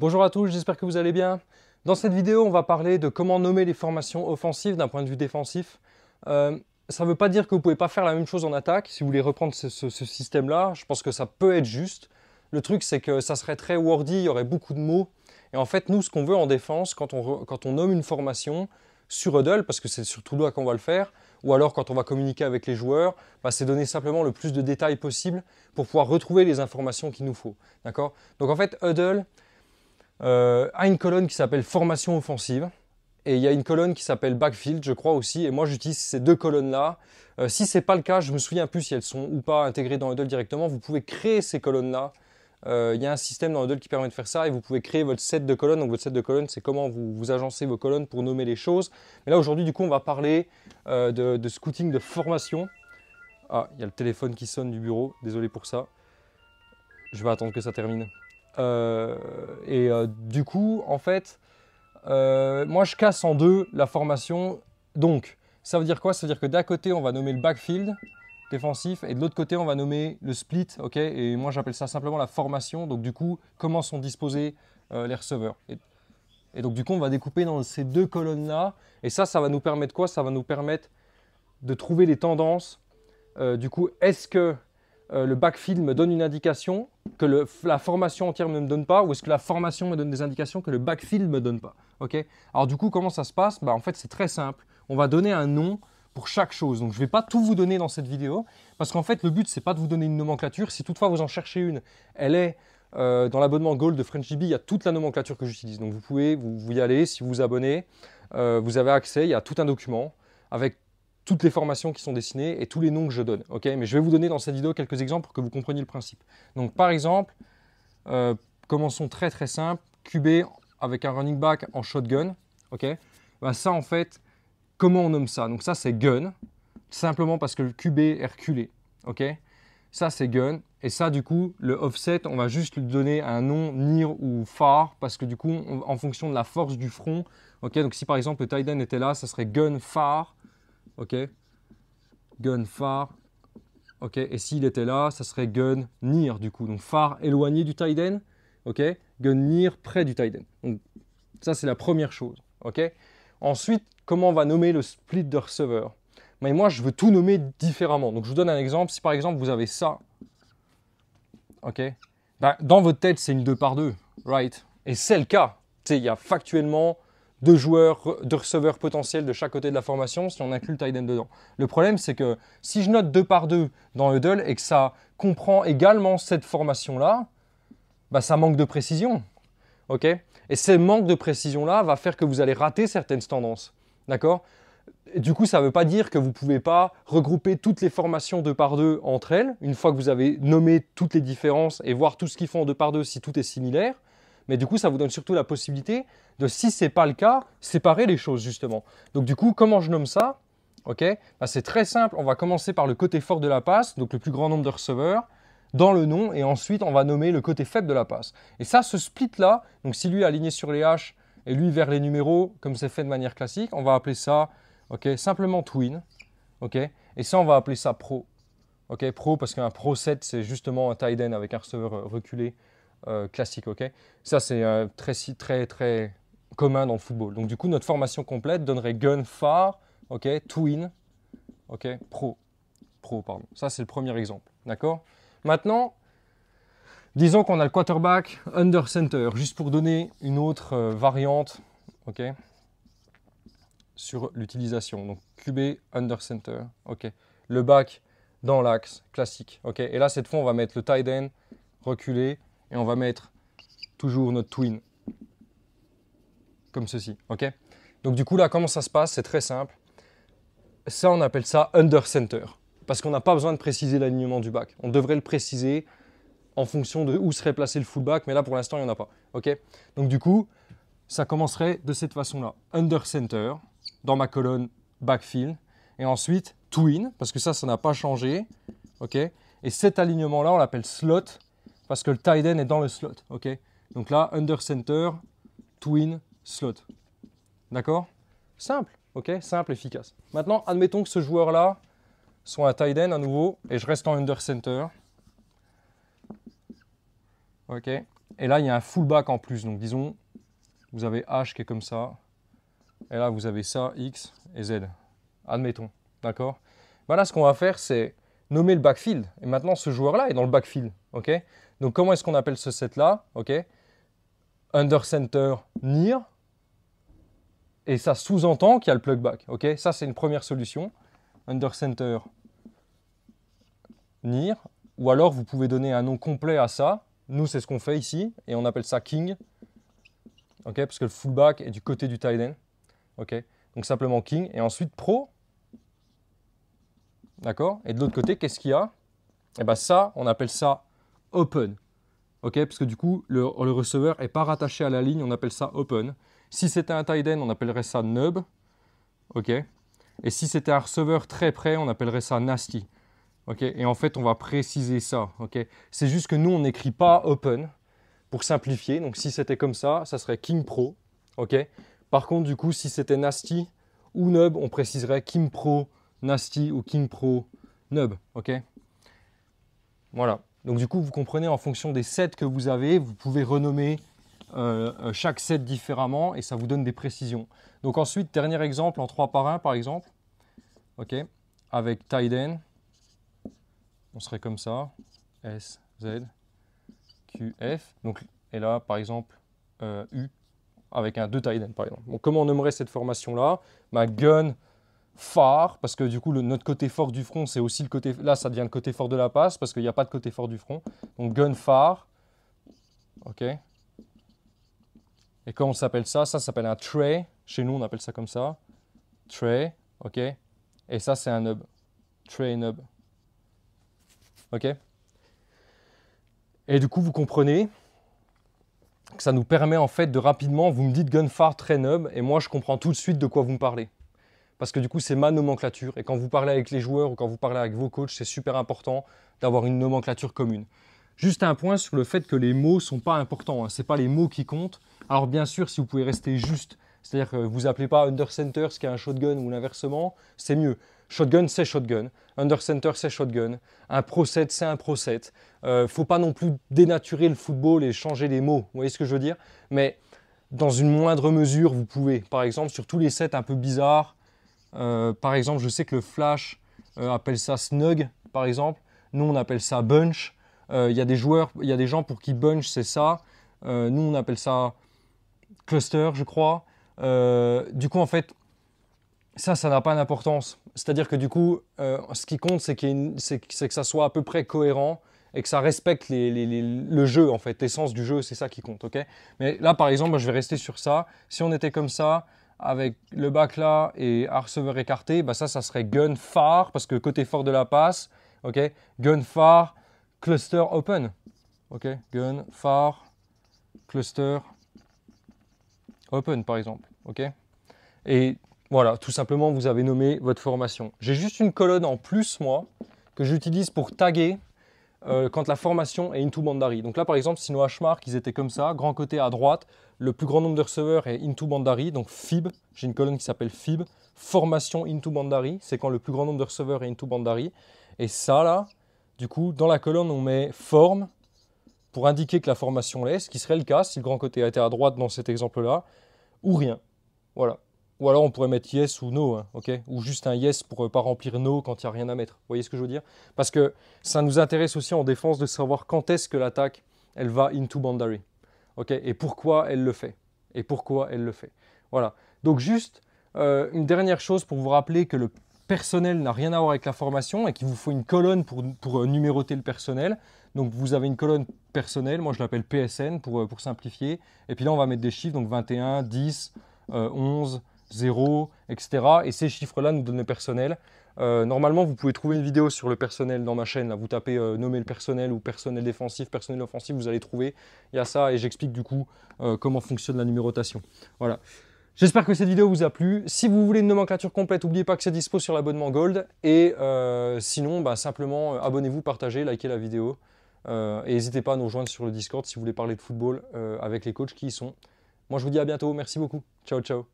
Bonjour à tous, j'espère que vous allez bien. Dans cette vidéo, on va parler de comment nommer les formations offensives d'un point de vue défensif. Euh, ça ne veut pas dire que vous ne pouvez pas faire la même chose en attaque. Si vous voulez reprendre ce, système-là, je pense que ça peut être juste. Le truc, c'est que ça serait très wordy, il y aurait beaucoup de mots. Et en fait, nous, ce qu'on veut en défense, quand on, nomme une formation sur Huddle, parce que c'est sur là qu'on va le faire, ou alors quand on va communiquer avec les joueurs, bah, c'est donner simplement le plus de détails possible pour pouvoir retrouver les informations qu'il nous faut. D'accord Donc en fait, Huddle, euh, a une colonne qui s'appelle formation offensive. Et il y a une colonne qui s'appelle backfield, je crois aussi. Et moi, j'utilise ces deux colonnes-là. Euh, si c'est pas le cas, je me souviens plus si elles sont ou pas intégrées dans Huddle directement. Vous pouvez créer ces colonnes-là. Euh, il y a un système dans Huddle qui permet de faire ça et vous pouvez créer votre set de colonnes. Donc votre set de colonnes, c'est comment vous, vous, agencez vos colonnes pour nommer les choses. Mais là aujourd'hui, du coup, on va parler de, de, scouting de formation. Ah, il y a le téléphone qui sonne du bureau. Désolé pour ça. Je vais attendre que ça termine. Euh, et euh, du coup, en fait, euh, moi je casse en deux la formation. Donc, ça veut dire quoi Ça veut dire que d'un côté, on va nommer le backfield défensif et de l'autre côté, on va nommer le split. ok et moi, j'appelle ça simplement la formation. Donc, du coup, comment sont disposés les receveurs et, donc, du coup, on va découper dans ces deux colonnes-là. Et ça, ça va nous permettre quoi Ça va nous permettre de trouver les tendances. du coup, est-ce que le backfield me donne une indication que la formation entière ne me donne pas ou est-ce que la formation me donne des indications que le backfield ne me donne pas Alors du coup, comment ça se passe bah, En fait, c'est très simple. On va donner un nom pour chaque chose. Donc je ne vais pas tout vous donner dans cette vidéo parce qu'en fait, le but, c'est pas de vous donner une nomenclature. Si toutefois vous en cherchez une, elle est... Euh, dans l'abonnement Gold de FrenchDB, il y a toute la nomenclature que j'utilise. Donc vous pouvez vous, y aller, si vous vous abonnez, euh, vous avez accès, il y a tout un document avec toutes les formations qui sont dessinées et tous les noms que je donne. ok Mais je vais vous donner dans cette vidéo quelques exemples pour que vous compreniez le principe. Donc par exemple, euh, commençons très très simple, QB avec un running back en shotgun. ok ben, ça en fait, comment on nomme ça Donc ça c'est gun, simplement parce que le QB est reculé. ok ça c'est gun. Et ça, du coup, le offset, on va juste lui donner un nom near ou far, parce que du coup, en fonction de la force du front, ok, donc si par exemple le Titan était là, ça serait gun far, ok Gun phare, ok Et s'il était là, ça serait gun near du coup. Donc phare éloigné du tight ok Gun near près du tight Donc ça c'est la première chose, ok Ensuite, comment on va nommer le split de receveur Mais moi je veux tout nommer différemment. Donc je vous donne un exemple. Si par exemple vous avez ça, ok bah, Dans votre tête c'est une 2 par 2, right Et c'est le cas. tu Il y a factuellement de joueurs, de receveurs potentiels de chaque côté de la formation si on inclut le tight dedans. Le problème, c'est que si je note deux par deux dans Huddle et que ça comprend également cette formation-là, bah, ça manque de précision. ok et ce manque de précision-là va faire que vous allez rater certaines tendances. D'accord Du coup, ça ne veut pas dire que vous ne pouvez pas regrouper toutes les formations deux par deux entre elles, une fois que vous avez nommé toutes les différences et voir tout ce qu'ils font deux par deux si tout est similaire. Mais du coup, ça vous donne surtout la possibilité de, si ce n'est pas le cas, séparer les choses justement. Donc du coup, comment je nomme ça Ok, bah, C'est très simple, on va commencer par le côté fort de la passe, donc le plus grand nombre de receveurs, dans le nom, et ensuite on va nommer le côté faible de la passe. Et ça, ce split-là, donc si lui est aligné sur les haches et lui vers les numéros, comme c'est fait de manière classique, on va appeler ça ok, simplement twin. ok, et ça, on va appeler ça pro. ok, pro, parce qu'un pro set, c'est justement un tight end avec un receveur euh, reculé euh, classique. ok ça, c'est euh, très, très, très commun dans le football. Donc, du coup, notre formation complète donnerait gun, phare, ok twin, ok pro. pro pardon. Ça, c'est le premier exemple. D'accord Maintenant, disons qu'on a le quarterback under center, juste pour donner une autre euh, variante ok sur l'utilisation. Donc, QB under center. ok Le back dans l'axe classique. ok Et là, cette fois, on va mettre le tight end reculé et on va mettre toujours notre twin comme ceci. ok Donc du coup là, comment ça se passe C'est très simple. Ça, on appelle ça under center parce qu'on n'a pas besoin de préciser l'alignement du bac. On devrait le préciser en fonction de où serait placé le fullback, mais là pour l'instant il n'y en a pas. ok Donc du coup, ça commencerait de cette façon-là. Under center, dans ma colonne backfield, et ensuite twin, parce que ça, ça n'a pas changé. ok et cet alignement-là, on l'appelle slot parce que le tight end est dans le slot. ok Donc là, under center, twin, slot. D'accord Simple, ok Simple, efficace. Maintenant, admettons que ce joueur-là soit un tight end à nouveau et je reste en under center. Ok Et là, il y a un fullback en plus. Donc disons, vous avez H qui est comme ça. Et là, vous avez ça, X et Z. Admettons. D'accord ben Là, ce qu'on va faire, c'est nommer le backfield. Et maintenant, ce joueur-là est dans le backfield. ok donc comment est-ce qu'on appelle ce set-là Ok, Under center near, et ça sous-entend qu'il y a le plug back. Ok, ça c'est une première solution. Under center near, ou alors vous pouvez donner un nom complet à ça. Nous c'est ce qu'on fait ici, et on appelle ça king. Ok, parce que le fullback est du côté du tight end. Ok, donc simplement king, et ensuite pro. D'accord Et de l'autre côté, qu'est-ce qu'il y a Et eh bien ça, on appelle ça open. ok parce que du coup, le, receveur n'est pas rattaché à la ligne, on appelle ça open. Si c'était un tie end, on appellerait ça nub. ok et si c'était un receveur très près, on appellerait ça nasty. ok. et en fait, on va préciser ça. ok. c'est juste que nous, on n'écrit pas open pour simplifier. Donc si c'était comme ça, ça serait King Pro. ok. Par contre, du coup, si c'était nasty ou nub, on préciserait King Pro nasty ou King Pro nub. Voilà. Donc du coup, vous comprenez, en fonction des sets que vous avez, vous pouvez renommer euh, euh, chaque set différemment et ça vous donne des précisions. Donc ensuite, dernier exemple en 3 par 1 par exemple. OK Avec Tiden, on serait comme ça. S, Z, Q, F. Donc, et là, par exemple, euh, U avec un 2 Tiden par exemple. Donc comment on nommerait cette formation-là ma Gun, Far, parce que du coup, le, notre côté fort du front, c'est aussi le côté. Là, ça devient le côté fort de la passe, parce qu'il n'y a pas de côté fort du front. Donc, gun Far. OK Et comment on s'appelle ça Ça, s'appelle un tray. Chez nous, on appelle ça comme ça. Tray. OK Et ça, c'est un Nub. Tray Nub. OK Et du coup, vous comprenez que ça nous permet en fait de rapidement, vous me dites gun Far tray et moi je comprends tout de suite de quoi vous me parlez parce que du coup, c'est ma nomenclature. Et quand vous parlez avec les joueurs ou quand vous parlez avec vos coachs, c'est super important d'avoir une nomenclature commune. Juste un point sur le fait que les mots sont pas importants. Hein. C'est pas les mots qui comptent. Alors bien sûr, si vous pouvez rester juste, c'est-à-dire que vous appelez pas under center ce qui est un shotgun ou l'inversement, c'est mieux. Shotgun, c'est shotgun. Under center, c'est shotgun. Un pro set, c'est un pro set. Euh, faut pas non plus dénaturer le football et changer les mots. Vous voyez ce que je veux dire Mais dans une moindre mesure, vous pouvez. Par exemple, sur tous les sets un peu bizarres, euh, par exemple, je sais que le Flash euh, appelle ça snug, par exemple. Nous, on appelle ça bunch. Euh, il y a des joueurs, il y a des gens pour qui bunch, c'est ça. nous, on appelle ça cluster, je crois. du coup, en fait, ça, ça n'a pas d'importance. C'est-à-dire que du coup, ce qui compte, c'est, que ça soit à peu près cohérent et que ça respecte les, le jeu, en fait, l'essence du jeu, c'est ça qui compte, ok Mais là, par exemple, je vais rester sur ça. Si on était comme ça, avec le bac là et un écarté, bah ça, ça serait gun far, parce que côté fort de la passe, ok, gun far, cluster open, ok, gun far, cluster open par exemple, ok. Et voilà, tout simplement, vous avez nommé votre formation. J'ai juste une colonne en plus, moi, que j'utilise pour taguer euh, quand la formation est into Bandari. Donc là, par exemple, si nos H-Mark, ils étaient comme ça, grand côté à droite, le plus grand nombre de receveurs est into Bandari, donc FIB. J'ai une colonne qui s'appelle FIB. Formation into Bandari, c'est quand le plus grand nombre de receveurs est into Bandari. Et ça, là, du coup, dans la colonne, on met forme pour indiquer que la formation l'est, ce qui serait le cas si le grand côté était à droite dans cet exemple-là, ou rien. Voilà. Ou alors on pourrait mettre yes ou no, hein, ok Ou juste un yes pour ne euh, pas remplir no quand il n'y a rien à mettre. Vous voyez ce que je veux dire Parce que ça nous intéresse aussi en défense de savoir quand est-ce que l'attaque elle va into boundary, ok Et pourquoi elle le fait Et pourquoi elle le fait Voilà. Donc juste euh, une dernière chose pour vous rappeler que le personnel n'a rien à voir avec la formation et qu'il vous faut une colonne pour, euh, numéroter le personnel. Donc vous avez une colonne personnelle, moi je l'appelle PSN pour, simplifier. Et puis là on va mettre des chiffres, donc 21, 10, 11, 0, etc. Et ces chiffres-là nous donnent le personnel. Euh, normalement, vous pouvez trouver une vidéo sur le personnel dans ma chaîne. Là, vous tapez euh, nommer le personnel ou personnel défensif, personnel offensif, vous allez trouver. Il y a ça et j'explique du coup euh, comment fonctionne la numérotation. Voilà. J'espère que cette vidéo vous a plu. Si vous voulez une nomenclature complète, n'oubliez pas que c'est dispo sur l'abonnement Gold. Et sinon, bah, simplement abonnez-vous, partagez, likez la vidéo. et n'hésitez pas à nous rejoindre sur le Discord si vous voulez parler de football avec les coachs qui y sont. Moi, je vous dis à bientôt. Merci beaucoup. Ciao, ciao.